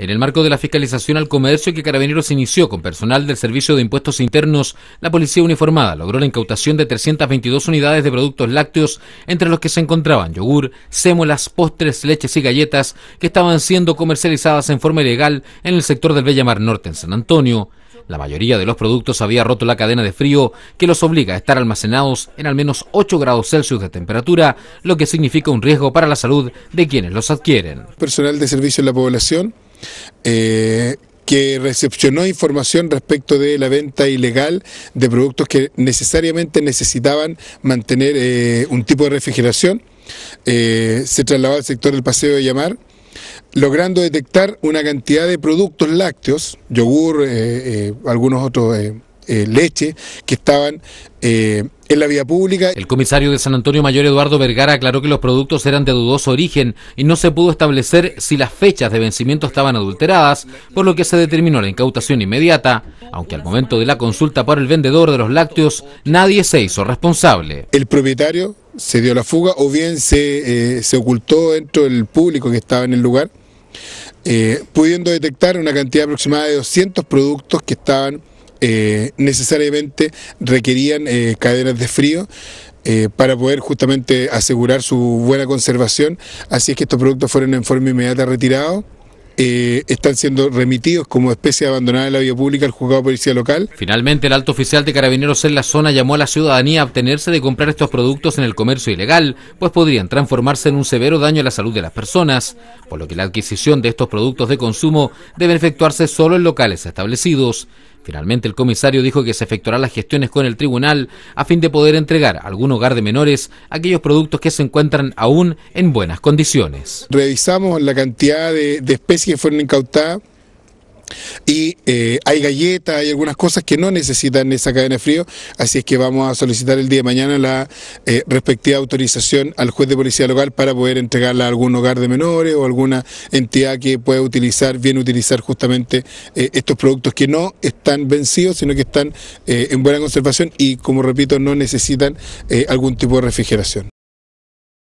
En el marco de la fiscalización al comercio que Carabineros inició con personal del Servicio de Impuestos Internos, la policía uniformada logró la incautación de 322 unidades de productos lácteos, entre los que se encontraban yogur, sémolas, postres, leches y galletas que estaban siendo comercializadas en forma ilegal en el sector del Bellamar Norte en San Antonio. La mayoría de los productos había roto la cadena de frío que los obliga a estar almacenados en al menos 8 grados Celsius de temperatura, lo que significa un riesgo para la salud de quienes los adquieren. Personal de servicio a la población eh, que recepcionó información respecto de la venta ilegal de productos que necesariamente necesitaban mantener eh, un tipo de refrigeración. Eh, se trasladó al sector del Paseo de Llamar, logrando detectar una cantidad de productos lácteos, yogur, eh, algunos otros eh, leche que estaban eh, en la vía pública. El comisario de San Antonio Mayor Eduardo Vergara aclaró que los productos eran de dudoso origen y no se pudo establecer si las fechas de vencimiento estaban adulteradas, por lo que se determinó la incautación inmediata, aunque al momento de la consulta por el vendedor de los lácteos nadie se hizo responsable. El propietario se dio la fuga o bien se, eh, ocultó dentro del público que estaba en el lugar, pudiendo detectar una cantidad aproximada de 200 productos que estaban eh, necesariamente requerían eh, cadenas de frío. Eh, para poder justamente asegurar su buena conservación, así es que estos productos fueron en forma inmediata retirados están siendo remitidos como especie abandonada de la vía pública al juzgado de policía local. Finalmente, el alto oficial de carabineros en la zona llamó a la ciudadanía a obtenerse de comprar estos productos en el comercio ilegal, pues podrían transformarse en un severo daño a la salud de las personas, por lo que la adquisición de estos productos de consumo debe efectuarse solo en locales establecidos. Finalmente, el comisario dijo que se efectuarán las gestiones con el tribunal a fin de poder entregar a algún hogar de menores aquellos productos que se encuentran aún en buenas condiciones. Revisamos la cantidad de, de especies que fueron incautadas y eh, hay galletas, hay algunas cosas que no necesitan esa cadena de frío, así es que vamos a solicitar el día de mañana la eh, respectiva autorización al juez de policía local para poder entregarla a algún hogar de menores o alguna entidad que pueda utilizar, bien utilizar justamente eh, estos productos que no están vencidos, sino que están en buena conservación y, como repito, no necesitan algún tipo de refrigeración.